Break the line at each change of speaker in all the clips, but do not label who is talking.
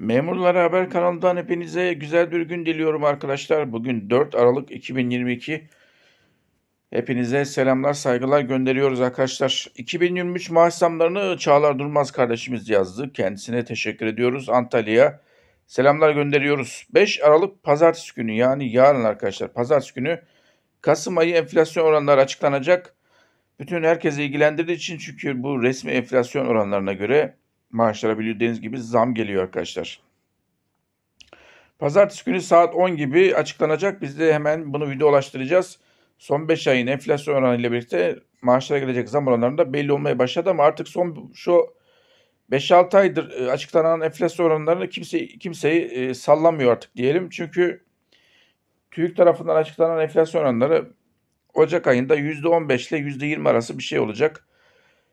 Memurlara Haber kanalından hepinize güzel bir gün diliyorum arkadaşlar. Bugün 4 Aralık 2022. Hepinize selamlar, saygılar gönderiyoruz arkadaşlar. 2023 maaş zamlarını Çağlar Durmaz kardeşimiz yazdı. Kendisine teşekkür ediyoruz. Antalya'ya selamlar gönderiyoruz. 5 Aralık pazartesi günü yani yarın arkadaşlar pazartesi günü Kasım ayı enflasyon oranları açıklanacak. Bütün herkesi ilgilendirdiği için çünkü bu resmi enflasyon oranlarına göre maaşlara bildiğiniz gibi zam geliyor arkadaşlar. Pazartesi günü saat 10 gibi açıklanacak. Biz de hemen bunu video ulaştıracağız. Son 5 ayın enflasyon oranıyla birlikte maaşlara gelecek zam oranlarında belli olmaya başladı ama artık son şu 5-6 aydır e, açıklanan enflasyon oranlarını kimse kimseyi e, sallamıyor artık diyelim. Çünkü TÜİK tarafından açıklanan enflasyon oranları Ocak ayında %15 ile %20 arası bir şey olacak.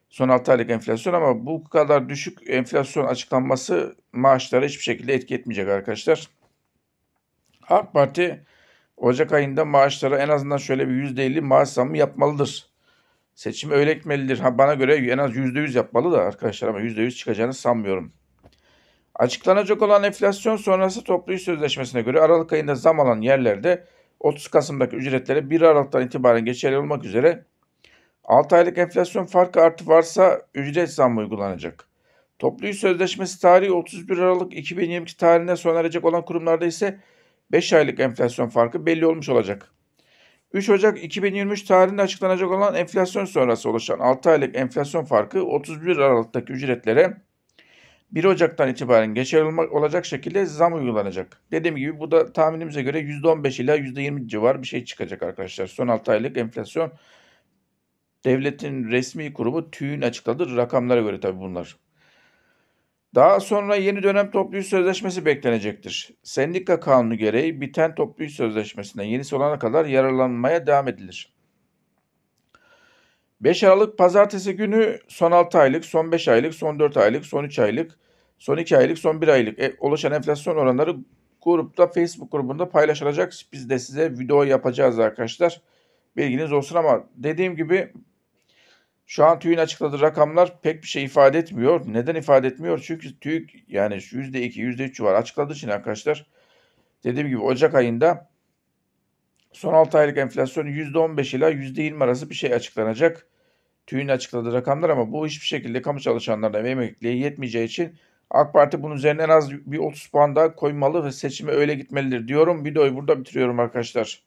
Son 6 aylık enflasyon ama bu kadar düşük enflasyon açıklanması maaşlara hiçbir şekilde etki etmeyecek arkadaşlar. AK Parti Ocak ayında maaşlara en azından şöyle bir %50 maaş zammı yapmalıdır. Seçim öyle etmelidir. Ha, bana göre en az %100 yapmalı da arkadaşlar ama %100 çıkacağını sanmıyorum. Açıklanacak olan enflasyon sonrası toplu iş sözleşmesine göre Aralık ayında zam alan yerlerde 30 Kasım'daki ücretlere 1 Aralık'tan itibaren geçerli olmak üzere 6 aylık enflasyon farkı artı varsa ücret zammı uygulanacak. Toplu iş sözleşmesi tarihi 31 Aralık 2022 tarihine sona erecek olan kurumlarda ise 5 aylık enflasyon farkı belli olmuş olacak. 3 Ocak 2023 tarihinde açıklanacak olan enflasyon sonrası oluşan 6 aylık enflasyon farkı 31 Aralık'taki ücretlere 1 Ocak'tan itibaren geçerli olacak şekilde zam uygulanacak. Dediğim gibi bu da tahminimize göre %15 ila %20 civar bir şey çıkacak arkadaşlar. Son 6 aylık enflasyon Devletin resmi kurumu TÜİ'nin açıkladığı rakamlara göre tabii bunlar. Daha sonra yeni dönem toplu iş sözleşmesi beklenecektir. Sendika kanunu gereği biten toplu iş sözleşmesinden yenisi olana kadar yararlanmaya devam edilir. 5 Aralık pazartesi günü son 6 aylık, son 5 aylık, son 4 aylık, son 3 aylık, son 2 aylık, son 1 aylık e, oluşan enflasyon oranları grupta Facebook grubunda paylaşılacak. Biz de size video yapacağız arkadaşlar. Bilginiz olsun ama dediğim gibi şu an TÜİK'in açıkladığı rakamlar pek bir şey ifade etmiyor. Neden ifade etmiyor? Çünkü TÜİK yani %2, %3 civar açıkladığı için arkadaşlar dediğim gibi Ocak ayında son 6 aylık enflasyon %15 ile %20 arası bir şey açıklanacak. TÜİK'in açıkladığı rakamlar ama bu hiçbir şekilde kamu çalışanlarına ve emekliye yetmeyeceği için AK Parti bunun üzerine en az bir 30 puan daha koymalı ve seçime öyle gitmelidir diyorum. Videoyu burada bitiriyorum arkadaşlar.